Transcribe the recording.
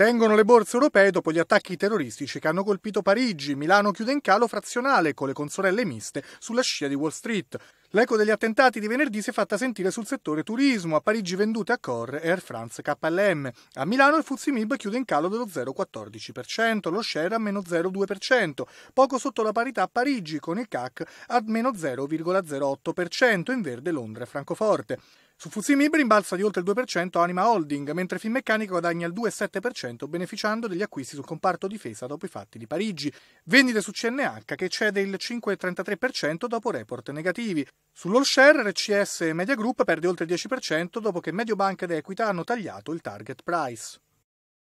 Tengono le borse europee dopo gli attacchi terroristici che hanno colpito Parigi. Milano chiude in calo frazionale con le consorelle miste sulla scia di Wall Street. L'eco degli attentati di venerdì si è fatta sentire sul settore turismo, a Parigi vendute a Corre Air France KLM. A Milano il Fuzimib chiude in calo dello 0,14%, lo share a meno 0,2%, poco sotto la parità a Parigi con il CAC a meno 0,08%, in verde Londra e Francoforte. Su Fuzimib rimbalza di oltre il 2% Anima Holding, mentre Finmeccanica guadagna il 2,7% beneficiando degli acquisti sul comparto difesa dopo i fatti di Parigi. Vendite su CNH che cede il 5,33% dopo report negativi. Sull'all share RCS Media Group perde oltre il 10% dopo che Mediobanca ed Equita hanno tagliato il target price.